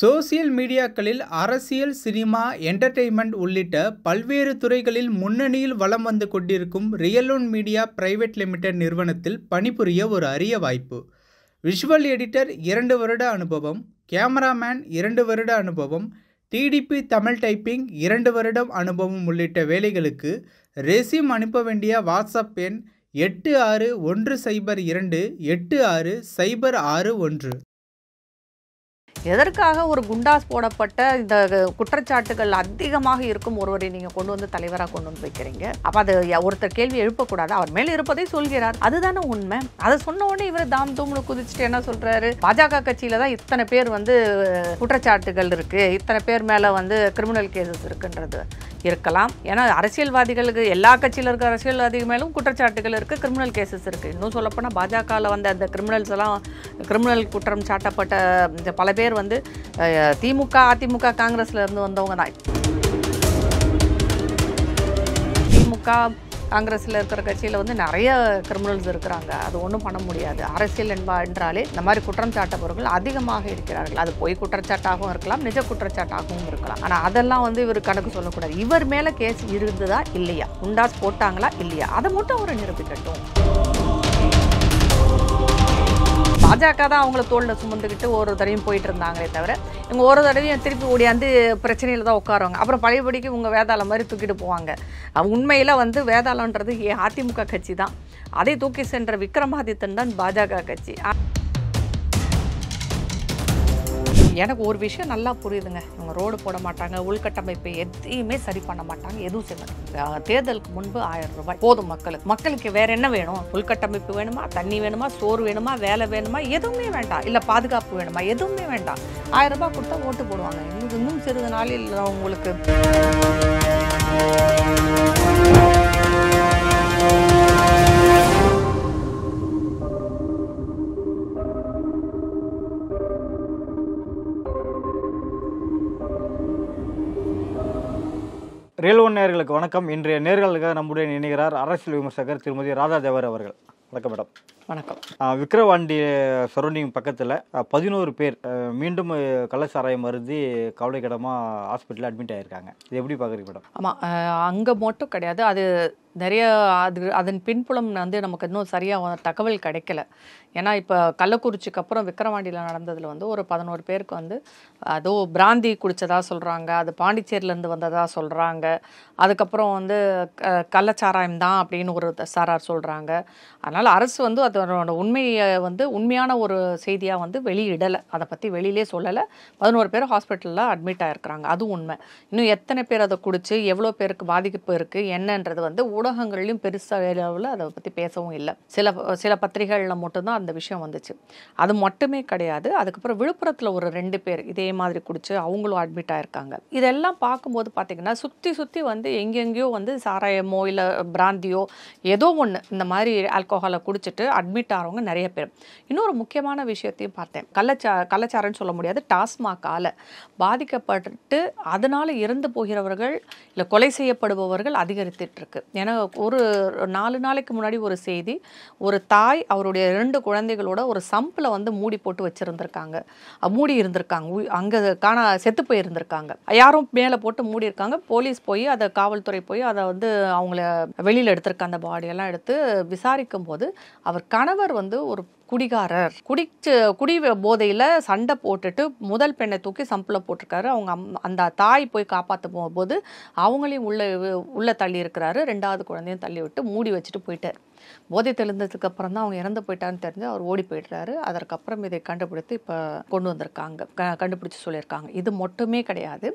social மீடியாக்களில் அரசியல் cinema entertainment உள்ளிட்ட பல்வேறு துறைகளில் முன்னணியில் வலம் வந்து கொண்டிருக்கும் ரியலோன் மீடியா பிரைவேட் லிமிடெட் நிறுவனத்தில் பணிபுரிய ஒரு அரிய வாய்ப்பு விஷுவல் எடிட்டர் இரண்டு வருட அனுபவம் கேமராமேன் இரண்டு வருட அனுபவம் டிடிபி தமிழ் டைப்பிங் இரண்டு வருடம் அனுபவம் உள்ளிட்ட வேலைகளுக்கு ரெசியூம் அனுப்ப வேண்டிய வாட்ஸ்அப் எண் எட்டு ஆறு ஒன்று சைபர் இரண்டு எட்டு ஆறு சைபர் ஆறு ஒன்று எதற்காக ஒரு குண்டாஸ் போடப்பட்ட இந்த குற்றச்சாட்டுகள் அதிகமாக இருக்கும் ஒருவரை நீங்கள் கொண்டு வந்து தலைவராக கொண்டு வந்து வைக்கிறீங்க அப்போ அது ஒருத்தர் கேள்வி எழுப்பக்கூடாது அவர் மேல இருப்பதை சொல்கிறார் அதுதானே உண்மை அதை சொன்ன உடனே இவர் தாம் தூம்னு குதிச்சுட்டு என்ன சொல்கிறாரு பாஜக கட்சியில தான் இத்தனை பேர் வந்து குற்றச்சாட்டுகள் இருக்குது இத்தனை பேர் மேலே வந்து கிரிமினல் கேசஸ் இருக்குன்றது இருக்கலாம் ஏன்னா அரசியல்வாதிகளுக்கு எல்லா கட்சியில் இருக்கிற அரசியல்வாதிகள் மேலும் குற்றச்சாட்டுகள் இருக்குது கிரிமினல் கேசஸ் இருக்குது இன்னும் சொல்லப்போனால் பாஜகவில் வந்த அந்த கிரிமினல்ஸ் எல்லாம் கிரிமினல் குற்றம் சாட்டப்பட்ட பல பேர் வந்து திமுக அதிமுக காங்கிரஸ்லேருந்து வந்தவங்க தான் திமுக காங்கிரஸில் இருக்கிற கட்சியில் வந்து நிறைய கிரிமினல்ஸ் இருக்கிறாங்க அது ஒன்றும் பண்ண முடியாது அரசியல் என்பா என்றாலே இந்த மாதிரி குற்றம் சாட்டப்பவர்கள் அதிகமாக இருக்கிறார்கள் அது பொய் குற்றச்சாட்டாகவும் இருக்கலாம் நிஜ குற்றச்சாட்டாகவும் இருக்கலாம் ஆனால் அதெல்லாம் வந்து இவர் கணக்கு சொல்லக்கூடாது இவர் மேலே கேஸ் இருந்ததா இல்லையா உண்டாஸ் போட்டாங்களா இல்லையா அதை மட்டும் அவரை நிரூபிக்கட்டும் பாஜக தான் அவங்கள தோளில் சுமந்துக்கிட்டு ஒரு தடவையும் போயிட்டு இருந்தாங்களே தவிர இவங்க ஒரு தடவையும் திருப்பி ஓடியாந்து பிரச்சனையில் தான் உட்காருவாங்க அப்புறம் பழையபடிக்கு இவங்க வேதாளம் மாதிரி தூக்கிட்டு போவாங்க உண்மையில் வந்து வேதாளன்றது அதிமுக கட்சி தான் அதை தூக்கி சென்ற விக்ரமாதித்தன் தான் பாஜக கட்சி எனக்கு ஒரு விஷயம் நல்லா புரியுதுங்க இவங்க ரோடு போட மாட்டாங்க உள்கட்டமைப்பு எதையுமே சரி பண்ண மாட்டாங்க எதுவும் செய்ய மாட்டாங்க தேர்தலுக்கு முன்பு ஆயிரம் ரூபாய் போதும் மக்களுக்கு மக்களுக்கு வேற என்ன வேணும் உள்கட்டமைப்பு வேணுமா தண்ணி வேணுமா சோறு வேணுமா வேலை வேணுமா எதுவுமே வேண்டாம் இல்லை பாதுகாப்பு வேணுமா எதுவுமே வேண்டாம் ஆயிரம் ரூபாய் கொடுத்தா ஓட்டு போடுவாங்க இன்னும் சிறிது நாளில் உங்களுக்கு ரியல் நேர்களுக்கு வணக்கம் இன்றைய நேர்களுக்காக நம்முடைய நினைகிறார் அரசியல் விமர்சகர் திருமதி ராதா தேவர் அவர்கள் வணக்கம் மேடம் வணக்கம் விக்ரவாண்டி சரௌண்டிங் பக்கத்தில் பதினோரு பேர் மீண்டும் கள்ளச்சாராயம் மருந்து கவலைக்கிடமாக ஹாஸ்பிட்டலில் அட்மிட் ஆகியிருக்காங்க இது எப்படி பார்க்குறீங்க மேடம் ஆமாம் அங்கே மட்டும் கிடையாது அது நிறைய அது அதன் பின்புலம் வந்து நமக்கு இன்னும் சரியாக தகவல் கிடைக்கல ஏன்னா இப்போ கள்ளக்குறிச்சிக்கு அப்புறம் விக்கிரவாண்டியில் நடந்ததில் வந்து ஒரு பதினோரு பேருக்கு வந்து அதோ பிராந்தி குடித்ததாக சொல்கிறாங்க அது பாண்டிச்சேரியிலேருந்து வந்ததாக சொல்கிறாங்க அதுக்கப்புறம் வந்து கள்ளச்சாராயம் தான் அப்படின்னு ஒரு சாரார் சொல்கிறாங்க அதனால் அரசு வந்து அதனோட உண்மையை வந்து உண்மையான ஒரு செய்தியாக வந்து வெளியிடலை அதை பற்றி வெளியிலே சொல்லலை பதினோரு பேர் ஹாஸ்பிட்டலில் அட்மிட் ஆகிருக்கிறாங்க அதுவும் உண்மை இன்னும் எத்தனை பேர் அதை குடித்து எவ்வளோ பேருக்கு பாதிப்பு இருக்குது என்னன்றது வந்து ஊடகங்கள்லையும் பெருசாக அளவில் அதை பற்றி பேசவும் இல்லை சில சில பத்திரிகைகளில் மட்டும்தான் அந்த விஷயம் வந்துச்சு அது மட்டுமே கிடையாது அதுக்கப்புறம் விழுப்புரத்தில் ஒரு ரெண்டு பேர் இதே மாதிரி குடிச்சு அவங்களும் அட்மிட் ஆயிருக்காங்க இதெல்லாம் பார்க்கும்போது பார்த்திங்கன்னா சுற்றி சுற்றி வந்து எங்கெங்கேயோ வந்து சாராயமோ இல்லை பிராந்தியோ ஏதோ ஒன்று இந்த மாதிரி ஆல்கோஹாலை குடிச்சிட்டு அட்மிட் ஆகிறவங்க நிறைய பேர் இன்னொரு முக்கியமான விஷயத்தையும் பார்த்தேன் கள்ளச்சா கள்ளச்சாரன்னு சொல்ல முடியாது டாஸ்மாக்கால் பாதிக்கப்பட்டு அதனால் இறந்து போகிறவர்கள் இல்லை கொலை செய்யப்படுபவர்கள் அதிகரித்துட்டு இருக்கு ஏன்னா என்ன ஒரு நாலு நாளைக்கு முன்னாடி ஒரு செய்தி ஒரு தாய் அவருடைய ரெண்டு குழந்தைகளோட ஒரு சம்பில் வந்து மூடி போட்டு வச்சுருந்துருக்காங்க மூடி இருந்திருக்காங்க அங்கே காண செத்து போயிருந்திருக்காங்க யாரும் மேலே போட்டு மூடி இருக்காங்க போலீஸ் போய் அதை காவல்துறை போய் அதை வந்து அவங்கள வெளியில் எடுத்திருக்க அந்த பாடியெல்லாம் எடுத்து விசாரிக்கும் போது அவர் கணவர் வந்து ஒரு குடிகாரர் குடிச்சு குடி போதையில் சண்டை போட்டுட்டு முதல் பெண்ணை தூக்கி சம்பில் போட்டிருக்காரு அவங்க அம் அந்த தாய் போய் காப்பாற்ற போகும்போது அவங்களையும் உள்ளே உள்ளே தள்ளி இருக்கிறாரு ரெண்டாவது குழந்தையும் தள்ளி விட்டு மூடி வச்சுட்டு போயிட்டார் போதை தெளிந்ததுக்கு அப்புறம் தான் அவங்க இறந்து போயிட்டான்னு தெரிஞ்சு அவர் ஓடி போயிடுறாரு அதற்கப்புறம் இதை கண்டுபிடித்து இப்போ கொண்டு வந்திருக்காங்க கண்டுபிடிச்சு சொல்லியிருக்காங்க இது மட்டுமே கிடையாது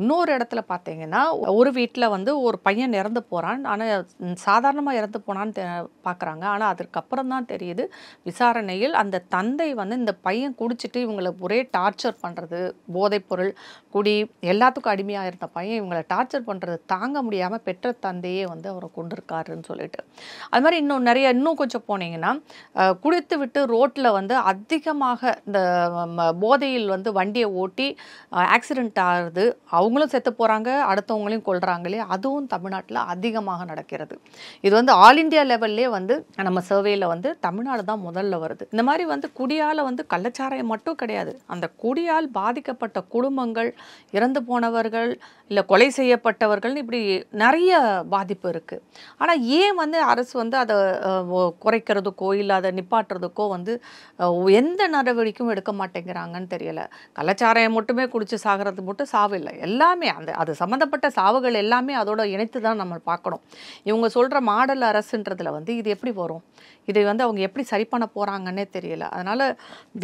இன்னொரு இடத்துல பார்த்தீங்கன்னா ஒரு வீட்டில் வந்து ஒரு பையன் இறந்து போகிறான் ஆனால் சாதாரணமாக இறந்து போனான்னு பார்க்குறாங்க ஆனால் அதற்கப்புறம் தான் தெரியுது விசாரணையில் அந்த தந்தை வந்து இந்த பையன் குடிச்சிட்டு இவங்களை ஒரே டார்ச்சர் பண்ணுறது போதைப்பொருள் குடி எல்லாத்துக்கும் அடிமையாக இருந்த பையன் இவங்களை டார்ச்சர் பண்ணுறது தாங்க முடியாமல் பெற்ற தந்தையே வந்து அவரை கொண்டிருக்காருன்னு சொல்லிட்டு அது மாதிரி இன்னும் இன்னும் நிறைய இன்னும் கொஞ்சம் போனீங்கன்னா குடித்து விட்டு ரோட்டில் வந்து அதிகமாக இந்த போதையில் வந்து வண்டியை ஓட்டி ஆக்சிடெண்ட் ஆகுது அவங்களும் செத்து போகிறாங்க அடுத்தவங்களையும் கொள்கிறாங்களே அதுவும் தமிழ்நாட்டில் அதிகமாக நடக்கிறது இது வந்து ஆல் இண்டியா லெவல்லே வந்து நம்ம சர்வேயில் வந்து தமிழ்நாடு தான் முதல்ல வருது இந்த மாதிரி வந்து குடியால் வந்து கள்ளச்சாராயம் மட்டும் கிடையாது அந்த குடியால் பாதிக்கப்பட்ட குடும்பங்கள் இறந்து போனவர்கள் இல்லை கொலை செய்யப்பட்டவர்கள் இப்படி நிறைய பாதிப்பு இருக்குது ஆனால் ஏன் வந்து அரசு வந்து அதை குறைக்கிறதுக்கோ இல்லை அதை நிப்பாட்டுறதுக்கோ வந்து எந்த நடவடிக்கையும் எடுக்க மாட்டேங்கிறாங்கன்னு தெரியலை கலாச்சாரம் மட்டுமே குடிச்சு சாகிறது மட்டும் சாவு இல்லை எல்லாமே அந்த அது சம்மந்தப்பட்ட சாவுகள் எல்லாமே அதோட இணைத்து தான் நம்ம பார்க்கணும் இவங்க சொல்கிற மாடல் அரசுன்றதில் வந்து இது எப்படி வரும் இதை வந்து அவங்க எப்படி சரி பண்ண போகிறாங்கன்னே தெரியல அதனால்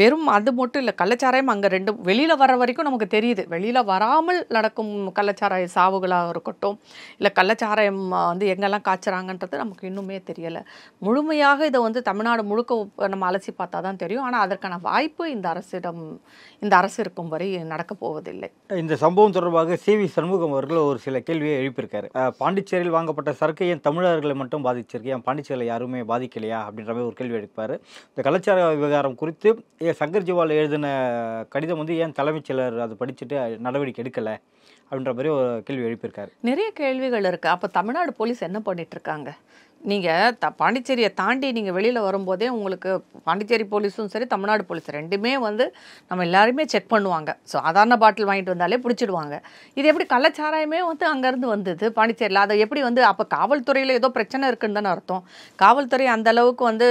வெறும் அது மட்டும் இல்லை கள்ளச்சாராயம் அங்கே ரெண்டு வெளியில் வர வரைக்கும் நமக்கு தெரியுது வெளியில் வராமல் நடக்கும் கள்ளச்சாராய சாவுகளாக இருக்கட்டும் இல்லை கள்ளச்சாராயம் வந்து எங்கெல்லாம் காய்ச்சறாங்கன்றது நமக்கு இன்னுமே தெரியலை முழுமையாக இதை வந்து தமிழ்நாடு முழுக்க நம்ம அலசி பார்த்தா தான் தெரியும் ஆனால் அதற்கான வாய்ப்பு இந்த அரசிடம் இந்த அரசு இருக்கும் வரை நடக்க போவதில்லை இந்த சம்பவம் தொடர்பாக சி வி சண்முகம் அவர்கள் ஒரு சில கேள்வியை எழுப்பியிருக்காரு பாண்டிச்சேரியில் வாங்கப்பட்ட சரக்கு ஏன் தமிழர்களை மட்டும் பாதிச்சிருக்கு ஏன் பாண்டிச்சேரியில் யாருமே பாதிக்கலையா அப்படின்ற மாதிரி ஒரு கேள்வி எழுப்பார் இந்த கலாச்சார விவகாரம் குறித்து சங்கர் ஜிவால் எழுதின கடிதம் வந்து ஏன் தலைமைச் செயலர் அது படிச்சுட்டு நடவடிக்கை எடுக்கலை அப்படின்ற மாதிரி ஒரு கேள்வி எழுப்பியிருக்காரு நிறைய கேள்விகள் இருக்குது அப்போ தமிழ்நாடு போலீஸ் என்ன பண்ணிட்டு இருக்காங்க நீங்கள் த பாண்டிச்சேரியை தாண்டி நீங்கள் வெளியில் வரும்போதே உங்களுக்கு பாண்டிச்சேரி போலீஸும் சரி தமிழ்நாடு போலீஸ் ரெண்டுமே வந்து நம்ம எல்லாருமே செக் பண்ணுவாங்க ஸோ சாதாரண பாட்டில் வாங்கிட்டு வந்தாலே பிடிச்சிடுவாங்க இது எப்படி கள்ளச்சாராயமே வந்து அங்கேருந்து வந்தது பாண்டிச்சேரியில் அதை எப்படி வந்து அப்போ காவல்துறையில் ஏதோ பிரச்சனை இருக்குன்னு தானே அர்த்தம் காவல்துறை அந்தளவுக்கு வந்து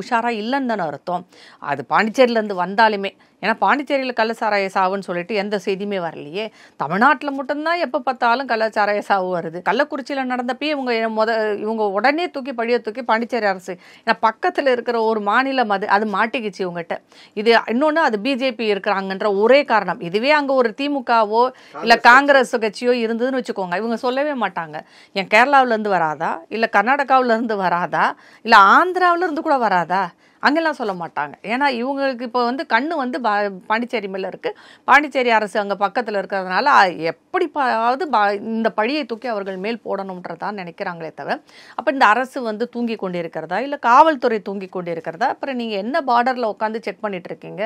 உஷாராக இல்லைன்னு தானே அர்த்தம் அது பாண்டிச்சேரியிலேருந்து வந்தாலுமே ஏன்னா பாண்டிச்சேரியில் கள்ளச்சாராய சாவுன்னு சொல்லிட்டு எந்த செய்தியுமே வரலையே தமிழ்நாட்டில் மட்டும்தான் எப்போ பார்த்தாலும் கள்ளச்சாராய சாவு வருது கள்ளக்குறிச்சியில் நடந்தப்பயே இவங்க முத இவங்க உடனே தூக்கி பழிய தூக்கி பாண்டிச்சேரி அரசு ஏன்னா பக்கத்தில் இருக்கிற ஒரு மாநிலம் அது அது மாட்டிக்கிச்சு இவங்ககிட்ட இது இன்னொன்று அது பிஜேபி இருக்கிறாங்கன்ற ஒரே காரணம் இதுவே அங்கே ஒரு திமுகவோ இல்லை காங்கிரஸ் கட்சியோ இருந்ததுன்னு வச்சுக்கோங்க இவங்க சொல்லவே மாட்டாங்க என் கேரளாவிலேருந்து வராதா இல்லை கர்நாடகாவிலேருந்து வராதா இல்லை ஆந்திராவிலேருந்து கூட வராதா அங்கெல்லாம் சொல்ல மாட்டாங்க ஏன்னா இவங்களுக்கு இப்போ வந்து கண்ணு வந்து பா பாண்டிச்சேரி மேலே இருக்குது பாண்டிச்சேரி அரசு அங்கே பக்கத்தில் இருக்கிறதுனால எப்படி பாவது பா இந்த பழியை தூக்கி அவர்கள் மேல் தான் நினைக்கிறாங்களே தவிர அப்போ இந்த அரசு வந்து தூங்கி கொண்டு இருக்கிறதா இல்லை காவல்துறை தூங்கி கொண்டு இருக்கிறதா அப்புறம் நீங்கள் என்ன பார்டரில் உட்காந்து செக் பண்ணிட்டு இருக்கீங்க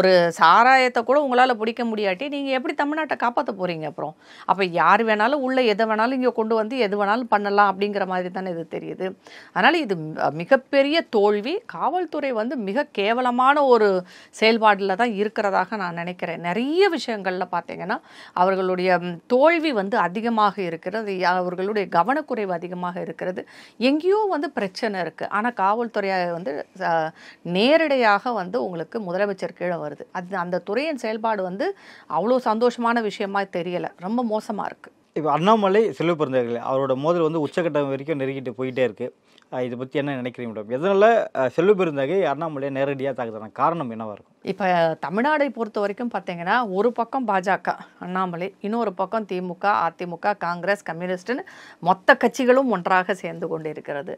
ஒரு சாராயத்தை கூட உங்களால் பிடிக்க முடியாட்டி நீங்கள் எப்படி தமிழ்நாட்டை காப்பாற்ற போகிறீங்க அப்புறம் அப்போ யார் வேணாலும் உள்ளே எதை வேணாலும் இங்கே கொண்டு வந்து எது வேணாலும் பண்ணலாம் அப்படிங்கிற மாதிரி தானே இது தெரியுது அதனால் இது மிகப்பெரிய தோல்வி காவல்துறை காவல்துறை வந்து மிக கேவலமான ஒரு செயல்பாடில் தான் இருக்கிறதாக நான் நினைக்கிறேன் நிறைய விஷயங்களில் பார்த்தீங்கன்னா அவர்களுடைய தோல்வி வந்து அதிகமாக இருக்கிறது அவர்களுடைய கவனக்குறைவு அதிகமாக இருக்கிறது எங்கேயோ வந்து பிரச்சனை இருக்குது ஆனால் காவல்துறையாக வந்து நேரடியாக வந்து உங்களுக்கு முதலமைச்சர் கீழே வருது அது அந்த துறையின் செயல்பாடு வந்து அவ்வளோ சந்தோஷமான விஷயமா தெரியலை ரொம்ப மோசமாக இருக்குது இப்போ அண்ணாமலை செல்வ பிறந்தார்கள் அவரோட மோதல் வந்து உச்சக்கட்டம் வரைக்கும் நெருக்கிட்டு போயிட்டே இருக்குது இதை பற்றி என்ன நினைக்கிறீங்க மேடம் எதனால் செல்வ பெருந்தகை அண்ணாமலையை நேரடியாக தாக்குதான காரணம் என்னவாக இருக்கும் இப்போ தமிழ்நாடை பொறுத்த வரைக்கும் பார்த்தீங்கன்னா ஒரு பக்கம் பாஜக அண்ணாமலை இன்னொரு பக்கம் திமுக அதிமுக காங்கிரஸ் கம்யூனிஸ்ட்னு மொத்த கட்சிகளும் ஒன்றாக சேர்ந்து கொண்டு இருக்கிறது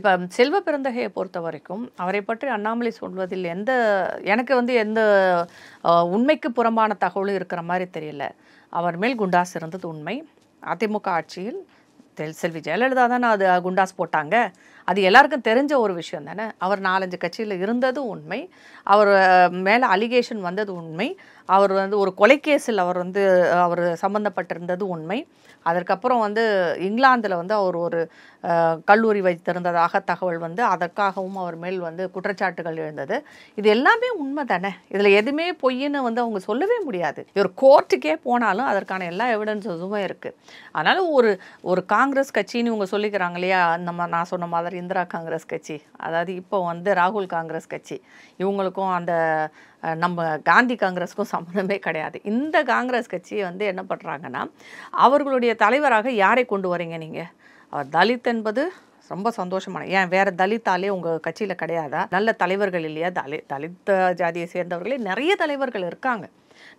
இப்போ செல்வ பெருந்தகையை பொறுத்த வரைக்கும் அவரை பற்றி அண்ணாமலை சொல்வதில் எந்த எனக்கு வந்து எந்த உண்மைக்கு புறம்பான தகவலும் இருக்கிற மாதிரி தெரியல அவர் மேல் குண்டாஸ் இருந்தது உண்மை அதிமுக ஆட்சியில் தெல் செல்வி ஜெயலலிதா தானே அது குண்டாஸ் போட்டாங்க அது எல்லாருக்கும் தெரிஞ்ச ஒரு விஷயம் தானே அவர் நாலஞ்சு கட்சியில் இருந்ததும் உண்மை அவர் மேலே அலிகேஷன் வந்தது உண்மை அவர் வந்து ஒரு கொலைக்கேஸில் அவர் வந்து அவர் சம்மந்தப்பட்டிருந்தது உண்மை அதற்கப்புறம் வந்து இங்கிலாந்தில் வந்து அவர் ஒரு கல்லூரி வைத்திருந்ததாக தகவல் வந்து அதற்காகவும் அவர் மேல் வந்து குற்றச்சாட்டுகள் எழுந்தது இது எல்லாமே உண்மை தானே இதில் எதுவுமே பொய்ன்னு வந்து அவங்க சொல்லவே முடியாது இவர் கோர்ட்டுக்கே போனாலும் அதற்கான எல்லா எவிடன்ஸஸுமே இருக்குது அதனால் ஒரு ஒரு காங்கிரஸ் கட்சின்னு இவங்க சொல்லிக்கிறாங்க இல்லையா நம்ம நான் சொன்ன மாதிரி இந்திரா காங்கிரஸ் கட்சி அதாவது இப்போ வந்து ராகுல் காங்கிரஸ் கட்சி இவங்களுக்கும் அந்த நம்ம காந்தி காங்கிரஸுக்கும் சம்மந்தமே கிடையாது இந்த காங்கிரஸ் கட்சி வந்து என்ன பண்ணுறாங்கன்னா அவர்களுடைய தலைவராக யாரை கொண்டு வரீங்க நீங்கள் அவர் தலித் என்பது ரொம்ப சந்தோஷமான ஏன் வேறு தலித்தாலே உங்கள் கட்சியில் கிடையாதா நல்ல தலைவர்கள் இல்லையா தலி தலித் ஜாதியை சேர்ந்தவர்களே நிறைய தலைவர்கள் இருக்காங்க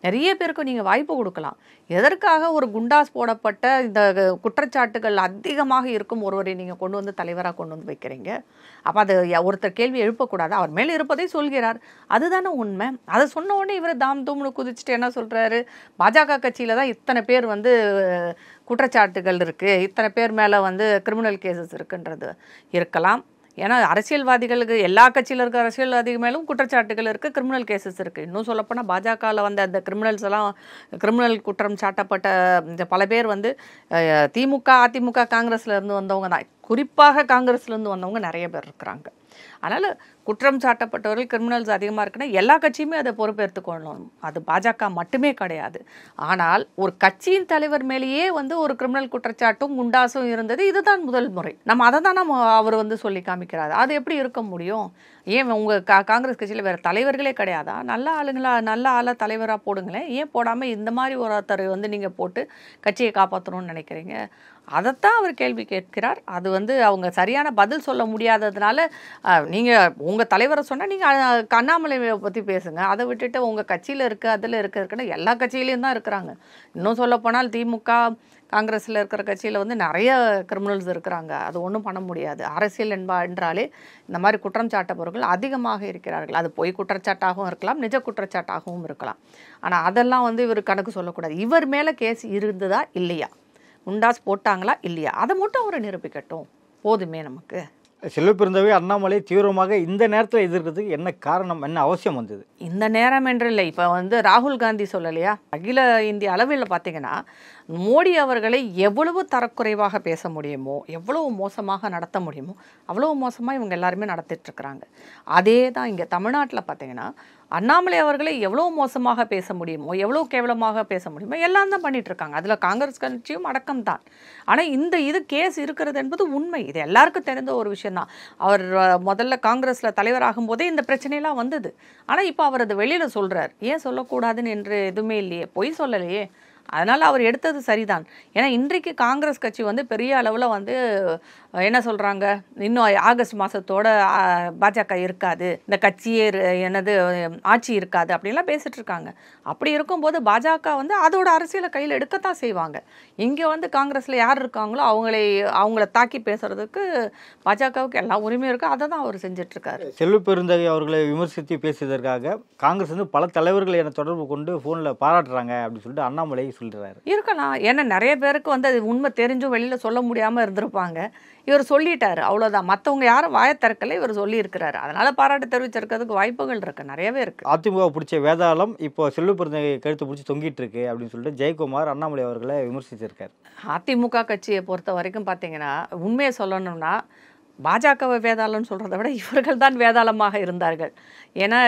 நிறைய பேருக்கு நீங்கள் வாய்ப்பு கொடுக்கலாம் எதற்காக ஒரு குண்டாஸ் போடப்பட்ட இந்த குற்றச்சாட்டுகள் அதிகமாக இருக்கும் ஒருவரை நீங்கள் கொண்டு வந்து தலைவராக கொண்டு வந்து வைக்கிறீங்க அப்போ அது ஒருத்தர் கேள்வி எழுப்பக்கூடாது அவர் மேலே இருப்பதை சொல்கிறார் அதுதானே உண்மை அதை சொன்ன உடனே இவர் தாம் தூம்னு குதிச்சுட்டு என்ன சொல்கிறாரு பாஜக கட்சியில் தான் இத்தனை பேர் வந்து குற்றச்சாட்டுகள் இருக்குது இத்தனை பேர் மேலே வந்து கிரிமினல் கேசஸ் இருக்குன்றது இருக்கலாம் ஏன்னா அரசியல்வாதிகளுக்கு எல்லா கட்சியில் இருக்க அரசியல்வாதிகள் மேலும் குற்றச்சாட்டுகள் இருக்குது கிரிமினல் கேசஸ் இருக்குது இன்னும் சொல்லப்போனால் பாஜகவில் வந்த அந்த கிரிமினல்ஸ் எல்லாம் கிரிமினல் குற்றம் சாட்டப்பட்ட இந்த பல பேர் வந்து திமுக அதிமுக காங்கிரஸ்லேருந்து வந்தவங்க தான் குறிப்பாக காங்கிரஸ்லேருந்து வந்தவங்க நிறைய பேர் இருக்கிறாங்க அதனால் குற்றம் சாட்டப்பட்டவர்கள் கிரிமினல்ஸ் அதிகமாக இருக்குன்னா எல்லா கட்சியுமே அதை பொறுப்பேற்றுக்கொள்ளணும் அது பாஜக மட்டுமே கிடையாது ஆனால் ஒரு கட்சியின் தலைவர் மேலேயே வந்து ஒரு கிரிமினல் குற்றச்சாட்டும் குண்டாசும் இருந்தது இதுதான் முதல் முறை நம்ம அதை தான் நம்ம அவர் வந்து சொல்லி காமிக்கிறார் அது எப்படி இருக்க முடியும் ஏன் உங்கள் கா காங்கிரஸ் கட்சியில் வேறு தலைவர்களே கிடையாதா நல்ல ஆளுங்களா நல்ல ஆளாக தலைவராக போடுங்களேன் ஏன் போடாமல் இந்த மாதிரி ஒருத்தர் வந்து நீங்கள் போட்டு கட்சியை காப்பாற்றணும்னு நினைக்கிறீங்க அதைத்தான் அவர் கேள்வி கேட்கிறார் அது வந்து அவங்க சரியான பதில் சொல்ல முடியாததுனால நீங்கள் உங்கள் தலைவரை சொன்னால் நீங்கள் கண்ணாமலை பற்றி பேசுங்க அதை விட்டுட்டு உங்கள் கட்சியில் இருக்க அதில் இருக்க இருக்குன்னு எல்லா கட்சியிலையும் தான் இருக்கிறாங்க இன்னும் சொல்லப்போனால் திமுக காங்கிரஸில் இருக்கிற கட்சியில் வந்து நிறைய கிரிமினல்ஸ் இருக்கிறாங்க அது ஒன்றும் பண்ண முடியாது அரசியல் என்பா என்றாலே இந்த மாதிரி குற்றம் சாட்டப்பவர்கள் அதிகமாக இருக்கிறார்கள் அது பொய் குற்றச்சாட்டாகவும் இருக்கலாம் நிஜ குற்றச்சாட்டாகவும் இருக்கலாம் ஆனால் அதெல்லாம் வந்து இவர் கணக்கு சொல்லக்கூடாது இவர் மேலே கேஸ் இருந்ததா இல்லையா உண்டாஸ் போட்டாங்களா இல்லையா அதை மட்டும் அவரை நிரூபிக்கட்டும் போதுமே நமக்கு செல்வப்பிறந்தவை அண்ணாமலை தீவிரமாக இந்த நேரத்தில் எதிர்க்கிறதுக்கு என்ன காரணம் என்ன அவசியம் வந்தது இந்த நேரம் என்று இல்லை இப்போ வந்து ராகுல் காந்தி சொல்லலையா அகில இந்திய அளவில் பார்த்தீங்கன்னா மோடி அவர்களை எவ்வளவு தரக்குறைவாக பேச முடியுமோ எவ்வளவு மோசமாக நடத்த முடியுமோ அவ்வளோ மோசமாக இவங்க எல்லாருமே நடத்திட்டுருக்குறாங்க அதே தான் இங்கே தமிழ்நாட்டில் பார்த்தீங்கன்னா அண்ணாமலை அவர்களை எவ்வளோ மோசமாக பேச முடியுமோ எவ்வளோ கேவலமாக பேச முடியுமோ எல்லாம் தான் பண்ணிகிட்ருக்காங்க அதில் காங்கிரஸ் கட்சியும் அடக்கம் தான் ஆனால் இந்த இது கேஸ் இருக்கிறது என்பது உண்மை இது எல்லாருக்கும் தெரிந்த ஒரு விஷயந்தான் அவர் முதல்ல காங்கிரஸில் தலைவராகும் போதே இந்த பிரச்சனையெல்லாம் வந்தது ஆனால் இப்போ அவர் அது வெளியில் சொல்கிறார் ஏன் சொல்லக்கூடாதுன்னு என்று எதுவுமே இல்லையே பொய் சொல்லலையே அதனால் அவர் எடுத்தது சரிதான் ஏன்னா இன்றைக்கு காங்கிரஸ் கட்சி வந்து பெரிய அளவில் வந்து என்ன சொல்கிறாங்க இன்னும் ஆகஸ்ட் மாதத்தோட பாஜக இருக்காது இந்த கட்சியே எனது ஆட்சி இருக்காது அப்படின்லாம் பேசிகிட்டு இருக்காங்க அப்படி இருக்கும்போது பாஜக வந்து அதோட அரசியலை கையில் எடுக்கத்தான் செய்வாங்க இங்கே வந்து காங்கிரஸில் யார் இருக்காங்களோ அவங்களை அவங்கள தாக்கி பேசுகிறதுக்கு பாஜகவுக்கு எல்லா உரிமையும் இருக்குது அதை தான் அவர் செஞ்சிட்ருக்காரு செல்வி பெருந்தகை அவர்களை விமர்சித்து பேசியதற்காக காங்கிரஸ் வந்து பல தலைவர்களை என தொடர்பு கொண்டு ஃபோனில் பாராட்டுறாங்க அப்படின்னு சொல்லிட்டு அண்ணாமலை சொல்லிடுறாரு இருக்கலாம் ஏன்னா நிறைய பேருக்கு வந்து அது உண்மை தெரிஞ்சும் வெளியில் சொல்ல முடியாமல் இருந்திருப்பாங்க இவர் சொல்லிட்டாரு அவ்வளோதான் மற்றவங்க யாரும் வாய திறக்கல இவர் சொல்லியிருக்கிறாரு அதனால் பாராட்டு தெரிவிச்சிருக்கிறதுக்கு வாய்ப்புகள் இருக்குது நிறையவே இருக்குது அதிமுக பிடிச்ச வேதாளம் இப்போ செல்வ பிறந்தகை கழுத்து பிடிச்சி தொங்கிட்டு இருக்கு அப்படின்னு சொல்லிட்டு ஜெயக்குமார் அண்ணாமலை அவர்களை விமர்சிச்சிருக்காரு அதிமுக கட்சியை பொறுத்த வரைக்கும் பார்த்தீங்கன்னா உண்மையை சொல்லணும்னா பாஜகவை வேதாளம்னு சொல்கிறத விட இவர்கள் தான் வேதாளமாக இருந்தார்கள் ஏன்னா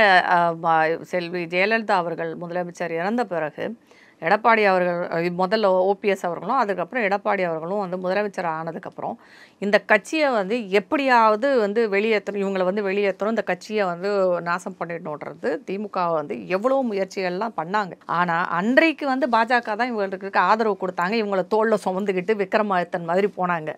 செல்வி ஜெயலலிதா அவர்கள் முதலமைச்சர் இறந்த பிறகு எடப்பாடி அவர்கள் முதல்ல ஓபிஎஸ் அவர்களும் அதுக்கப்புறம் எடப்பாடி அவர்களும் வந்து முதலமைச்சர் ஆனதுக்கப்புறம் இந்த கட்சியை வந்து எப்படியாவது வந்து வெளியேற்றணும் இவங்களை வந்து வெளியேற்றணும் இந்த கட்சியை வந்து நாசம் பண்ணிடணுன்றது திமுகவை வந்து எவ்வளோ முயற்சிகள்லாம் பண்ணாங்க ஆனால் அன்றைக்கு வந்து பாஜக தான் இவங்களுக்கு ஆதரவு கொடுத்தாங்க இவங்களை தோளில் சுமந்துக்கிட்டு விக்ரமாதித்தன் மாதிரி போனாங்க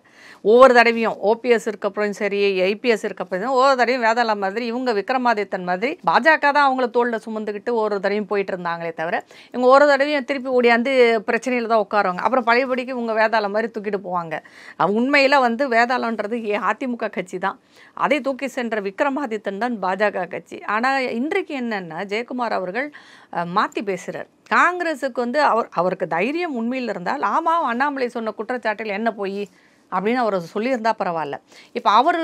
ஒவ்வொரு தடவையும் ஓபிஎஸ் இருக்கப்புறம் சரி ஐபிஎஸ் இருக்கப்புறம் ஒவ்வொரு தடவையும் வேதாளம் மாதிரி இவங்க விக்ரமாதித்தன் மாதிரி பாஜக தான் அவங்கள தோளில் சுமந்துக்கிட்டு ஒரு தடவையும் போயிட்டு இருந்தாங்களே தவிர இவங்க ஒரு தடவையும் திருப்பி ஓடியாந்து பிரச்சனையில் தான் உட்காருவாங்க அப்புறம் பழையபடிக்கு உங்கள் வேதாளம் மாதிரி தூக்கிட்டு போவாங்க உண்மையில் வந்து வேதாளன்றது ஏ அதிமுக கட்சி தான் அதை தூக்கி சென்ற விக்ரமாதித்தன் தான் பாஜக கட்சி ஆனால் இன்றைக்கு என்னென்னா ஜெயக்குமார் அவர்கள் மாற்றி பேசுகிறார் காங்கிரஸுக்கு வந்து அவர் அவருக்கு தைரியம் உண்மையில் இருந்தால் ஆமாம் அண்ணாமலை சொன்ன குற்றச்சாட்டில் என்ன போய் அப்படின்னு அவர் சொல்லியிருந்தா பரவாயில்ல இப்போ அவர்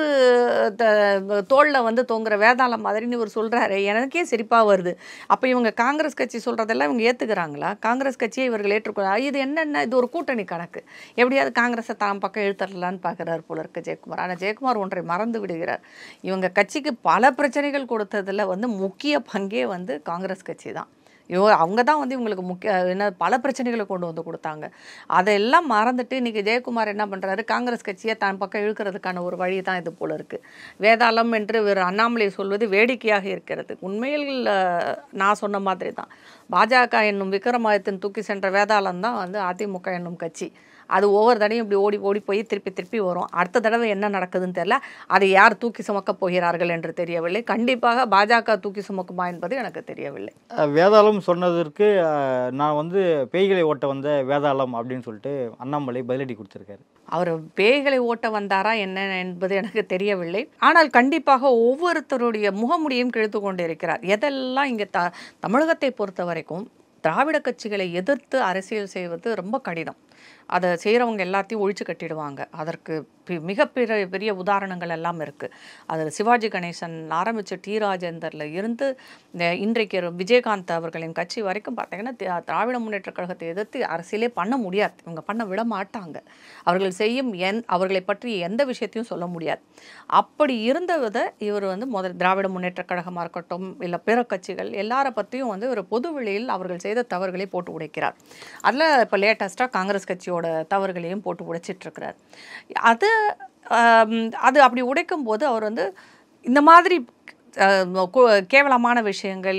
தோளில் வந்து தொங்குற வேதாளம் மாதிரின்னு இவர் சொல்கிறாரு எனக்கே சிரிப்பாக வருது அப்போ இவங்க காங்கிரஸ் கட்சி சொல்கிறதெல்லாம் இவங்க ஏற்றுக்கிறாங்களா காங்கிரஸ் கட்சியை இவர்கள் ஏற்றுக்கொள்ள இது என்னென்ன இது ஒரு கூட்டணி கணக்கு எப்படியாவது காங்கிரஸை தாம் பக்கம் இழுத்தரலான்னு பார்க்குறாரு போல இருக்கு ஜெயக்குமார் ஆனால் ஜெயக்குமார் ஒன்றை மறந்து விடுகிறார் இவங்க கட்சிக்கு பல பிரச்சனைகள் கொடுத்ததில் வந்து முக்கிய பங்கே வந்து காங்கிரஸ் கட்சி தான் இவ அவங்க தான் வந்து இவங்களுக்கு முக்கிய என்ன பல பிரச்சனைகளை கொண்டு வந்து கொடுத்தாங்க அதெல்லாம் மறந்துட்டு இன்றைக்கி ஜெயக்குமார் என்ன பண்ணுறாரு காங்கிரஸ் கட்சியை தன் பக்கம் இழுக்கிறதுக்கான ஒரு வழி தான் இது போல் இருக்குது வேதாளம் என்று வேறு அண்ணாமலை சொல்வது வேடிக்கையாக இருக்கிறது உண்மையில் நான் சொன்ன மாதிரி தான் பாஜக என்னும் விக்ரமாயத்தின் தூக்கி சென்ற வேதாளம் தான் வந்து அதிமுக என்னும் கட்சி அது ஒவ்வொரு தடையும் இப்படி ஓடி ஓடி போய் திருப்பி திருப்பி வரும் அடுத்த தடவை என்ன நடக்குதுன்னு தெரில அதை யார் தூக்கி சுமக்கப் போகிறார்கள் என்று தெரியவில்லை கண்டிப்பாக பாஜக தூக்கி சுமக்குமா என்பது எனக்கு தெரியவில்லை வேதாளம் சொன்னதற்கு நான் வந்து பேய்களை ஓட்ட வந்த வேதாளம் அப்படின்னு சொல்லிட்டு அண்ணாமலை பதிலடி கொடுத்துருக்காரு அவர் பேய்களை ஓட்ட வந்தாரா என்ன என்பது எனக்கு தெரியவில்லை ஆனால் கண்டிப்பாக ஒவ்வொருத்தருடைய முகமுடியும் கிழித்து கொண்டிருக்கிறார் எதெல்லாம் இங்கே த தமிழகத்தை பொறுத்த வரைக்கும் திராவிட கட்சிகளை எதிர்த்து அரசியல் செய்வது ரொம்ப கடினம் அதை செய்கிறவங்க எல்லாத்தையும் ஒழிச்சு கட்டிடுவாங்க அதற்கு மிக பெரிய உதாரணங்கள் எல்லாம் இருக்குது அதில் சிவாஜி கணேசன் ஆரம்பித்த டி ராஜேந்தரில் இருந்து இன்றைக்கு விஜயகாந்த் அவர்களின் கட்சி வரைக்கும் பார்த்திங்கன்னா திராவிட முன்னேற்ற கழகத்தை எதிர்த்து அரசியலே பண்ண முடியாது இவங்க பண்ண விட மாட்டாங்க அவர்கள் செய்யும் என் அவர்களை பற்றி எந்த விஷயத்தையும் சொல்ல முடியாது அப்படி இருந்ததை இவர் வந்து முதல் திராவிட முன்னேற்ற கழகமாக இருக்கட்டும் இல்லை பிற கட்சிகள் எல்லாரை பற்றியும் வந்து ஒரு பொது வெளியில் அவர்கள் செய்த தவறுகளை போட்டு உடைக்கிறார் அதில் இப்போ லேட்டஸ்ட்டாக காங்கிரஸ் கட்சியோட அவரோட தவறுகளையும் போட்டு இருக்கிறார் அது அது அப்படி உடைக்கும் போது அவர் வந்து இந்த மாதிரி கேவலமான விஷயங்கள்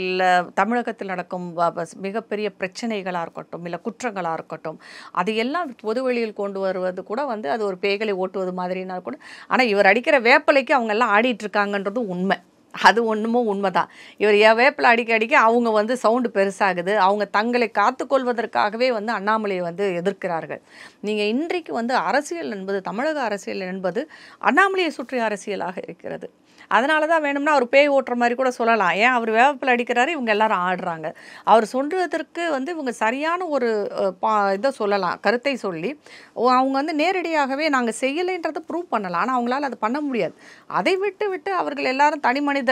தமிழகத்தில் நடக்கும் மிகப்பெரிய பிரச்சனைகளாக இருக்கட்டும் இல்லை குற்றங்களாக இருக்கட்டும் அதையெல்லாம் பொதுவெளியில் கொண்டு வருவது கூட வந்து அது ஒரு பேய்களை ஓட்டுவது மாதிரினா கூட ஆனால் இவர் அடிக்கிற வேப்பலைக்கு அவங்கெல்லாம் ஆடிட்டு இருக்காங்கன்றது உண்மை அது ஒன்றுமோ உண்மைதான் இவர் வேப்பில் அடிக்க அடிக்க அவங்க வந்து சவுண்டு பெருசாகுது அவங்க தங்களை காத்துக்கொள்வதற்காகவே வந்து அண்ணாமலையை வந்து எதிர்க்கிறார்கள் நீங்கள் இன்றைக்கு வந்து அரசியல் என்பது தமிழக அரசியல் என்பது அண்ணாமலையை சுற்றிய அரசியலாக இருக்கிறது அதனால தான் வேணும்னா அவர் பேய் ஓட்டுற மாதிரி கூட சொல்லலாம் ஏன் அவர் வேப்பில் அடிக்கிறாரு இவங்க எல்லாரும் ஆடுறாங்க அவர் சொல்கிறதற்கு வந்து இவங்க சரியான ஒரு பா இதை சொல்லலாம் கருத்தை சொல்லி அவங்க வந்து நேரடியாகவே நாங்கள் செய்யலைன்றதை ப்ரூவ் பண்ணலாம் ஆனால் அவங்களால அது பண்ண முடியாது அதை விட்டு விட்டு அவர்கள் எல்லாரும் தனி மனித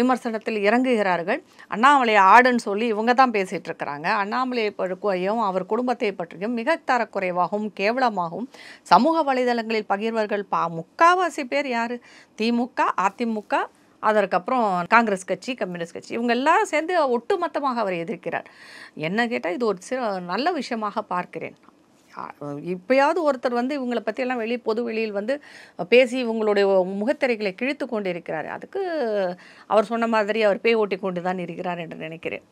விமர்சனத்தில் இறங்குகிறார்கள் அண்ணாமலை ஆடுன்னு சொல்லி இவங்க தான் பேசிகிட்டு இருக்கிறாங்க அண்ணாமலையை பற்றியும் அவர் குடும்பத்தை பற்றியும் மிக தரக்குறைவாகவும் கேவலமாகவும் சமூக வலைதளங்களில் பகிர்வர்கள் பா முக்காவாசி பேர் யார் திமுக அதிமுக அதற்கப்புறம் காங்கிரஸ் கட்சி கம்யூனிஸ்ட் கட்சி இவங்க எல்லாரும் சேர்ந்து ஒட்டுமொத்தமாக அவர் எதிர்க்கிறார் என்ன கேட்டால் இது ஒரு சிற நல்ல விஷயமாக பார்க்கிறேன் இப்பயாவது ஒருத்தர் வந்து இவங்களை பற்றியெல்லாம் வெளியே பொது வெளியில் வந்து பேசி இவங்களுடைய முகத்திரைகளை கிழித்து கொண்டு இருக்கிறார் அதுக்கு அவர் சொன்ன மாதிரி அவர் பேய் ஓட்டி கொண்டு தான் இருக்கிறார் என்று நினைக்கிறேன்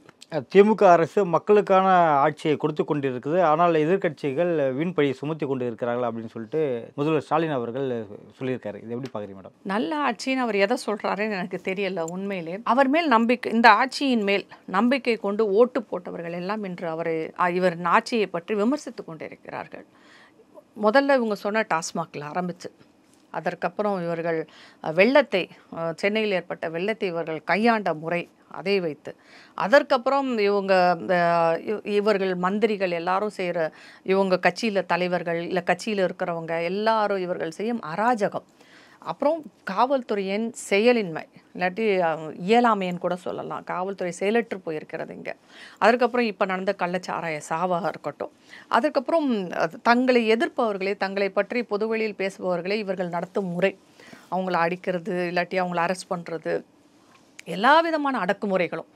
திமுக அரசு மக்களுக்கான ஆட்சியை கொடுத்து கொண்டிருக்குது ஆனால் எதிர்கட்சிகள் வீண்பழியை சுமத்தி கொண்டு இருக்கிறார்கள் அப்படின்னு சொல்லிட்டு முதல்வர் ஸ்டாலின் அவர்கள் சொல்லியிருக்காரு இது எப்படி பார்க்குறீங்க மேடம் நல்ல ஆட்சின்னு அவர் எதை சொல்கிறாருன்னு எனக்கு தெரியல உண்மையிலே அவர் மேல் நம்பிக்கை இந்த ஆட்சியின் மேல் நம்பிக்கை கொண்டு ஓட்டு போட்டவர்கள் எல்லாம் இன்று அவர் இவரின் ஆட்சியை பற்றி விமர்சித்து கொண்டிருக்கிறார்கள் முதல்ல இவங்க சொன்ன டாஸ்மாகில் ஆரம்பித்து அதற்கப்புறம் இவர்கள் வெள்ளத்தை சென்னையில் ஏற்பட்ட வெள்ளத்தை இவர்கள் கையாண்ட முறை அதை வைத்து அதற்கப்புறம் இவங்க இவர்கள் மந்திரிகள் எல்லாரும் செய்கிற இவங்க கட்சியில் தலைவர்கள் இல்லை கட்சியில் இருக்கிறவங்க எல்லாரும் இவர்கள் செய்யும் அராஜகம் அப்புறம் காவல்துறையின் செயலின்மை இல்லாட்டி இயலாமையன்னு கூட சொல்லலாம் காவல்துறை செயலற்று போயிருக்கிறது இங்கே அதுக்கப்புறம் இப்போ நடந்த கள்ளச்சாராய சாவாக இருக்கட்டும் அதுக்கப்புறம் தங்களை எதிர்ப்பவர்களே தங்களை பற்றி பொதுவெளியில் பேசுபவர்களே இவர்கள் நடத்தும் முறை அவங்கள அடிக்கிறது இல்லாட்டி அவங்கள அரெஸ்ட் பண்ணுறது எல்லா விதமான அடக்குமுறைகளும்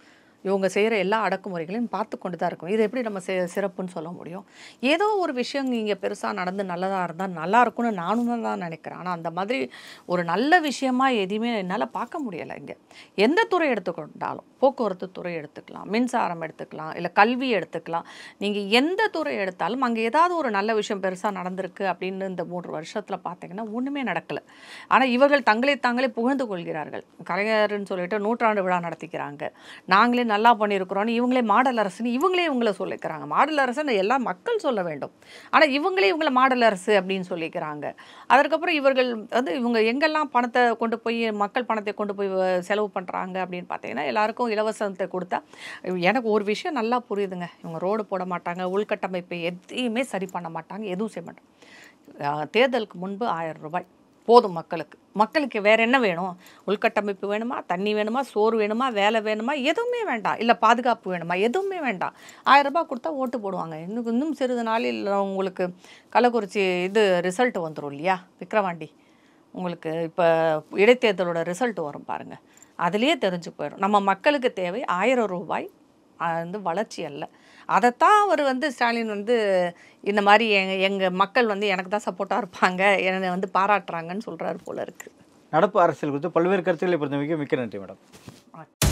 இவங்க செய்கிற எல்லா அடக்குமுறைகளையும் பார்த்து கொண்டு தான் இருக்கும் இது எப்படி நம்ம சிறப்புன்னு சொல்ல முடியும் ஏதோ ஒரு விஷயம் இங்கே பெருசாக நடந்து நல்லதாக இருந்தால் நல்லா இருக்கும்னு நானும் தான் நினைக்கிறேன் ஆனால் அந்த மாதிரி ஒரு நல்ல விஷயமாக எதையுமே என்னால் பார்க்க முடியலை இங்கே எந்த துறை எடுத்துக்கொண்டாலும் போக்குவரத்து துறை எடுத்துக்கலாம் மின்சாரம் எடுத்துக்கலாம் இல்லை கல்வி எடுத்துக்கலாம் நீங்கள் எந்த துறை எடுத்தாலும் அங்கே ஏதாவது ஒரு நல்ல விஷயம் பெருசாக நடந்திருக்கு அப்படின்னு இந்த மூன்று வருஷத்தில் பார்த்தீங்கன்னா ஒன்றுமே நடக்கலை ஆனால் இவர்கள் தங்களை தாங்களே புகழ்ந்து கொள்கிறார்கள் கலைஞர்னு சொல்லிட்டு நூற்றாண்டு விழா நடத்திக்கிறாங்க நாங்களே நல்லா பண்ணியிருக்கிறோன்னு இவங்களே மாடல் அரசுன்னு இவங்களே இவங்கள சொல்லிக்கிறாங்க மாடல் அரசுன்னு எல்லா மக்கள் சொல்ல வேண்டும் ஆனால் இவங்களே இவங்கள மாடல் அரசு அப்படின்னு சொல்லிக்கிறாங்க அதற்கப்புறம் இவர்கள் வந்து இவங்க எங்கெல்லாம் பணத்தை கொண்டு போய் மக்கள் பணத்தை கொண்டு போய் செலவு பண்ணுறாங்க அப்படின்னு பார்த்தீங்கன்னா எல்லாருக்கும் இலவசத்தை கொடுத்தா எனக்கு ஒரு விஷயம் நல்லா புரியுதுங்க இவங்க ரோடு போட மாட்டாங்க உள்கட்டமைப்பை எதையுமே சரி பண்ண மாட்டாங்க எதுவும் செய்ய மாட்டாங்க தேர்தலுக்கு முன்பு ஆயிரம் ரூபாய் போதும் மக்களுக்கு மக்களுக்கு வேறு என்ன வேணும் உள்கட்டமைப்பு வேணுமா தண்ணி வேணுமா சோறு வேணுமா வேலை வேணுமா எதுவுமே வேண்டாம் இல்லை பாதுகாப்பு வேணுமா எதுவுமே வேண்டாம் ஆயிரம் ரூபா கொடுத்தா ஓட்டு போடுவாங்க இன்னும் இன்னும் சிறிது நாளில் உங்களுக்கு கள்ளக்குறிச்சி இது ரிசல்ட் வந்துடும் இல்லையா விக்ரவாண்டி உங்களுக்கு இப்போ இடைத்தேர்தலோட ரிசல்ட் வரும் பாருங்கள் அதுலேயே தெரிஞ்சு போயிடும் நம்ம மக்களுக்கு தேவை ஆயிரம் ரூபாய் அது வந்து வளர்ச்சி அல்ல அதைத்தான் அவர் வந்து ஸ்டாலின் வந்து இந்த மாதிரி எங்க எங்கள் மக்கள் வந்து எனக்கு தான் சப்போர்ட்டாக இருப்பாங்க என்னை வந்து பாராட்டுறாங்கன்னு சொல்கிறாரு போல இருக்குது நடப்பு அரசியல் குறித்து பல்வேறு கருத்துக்களை பொறுத்த மிக்க நன்றி மேடம்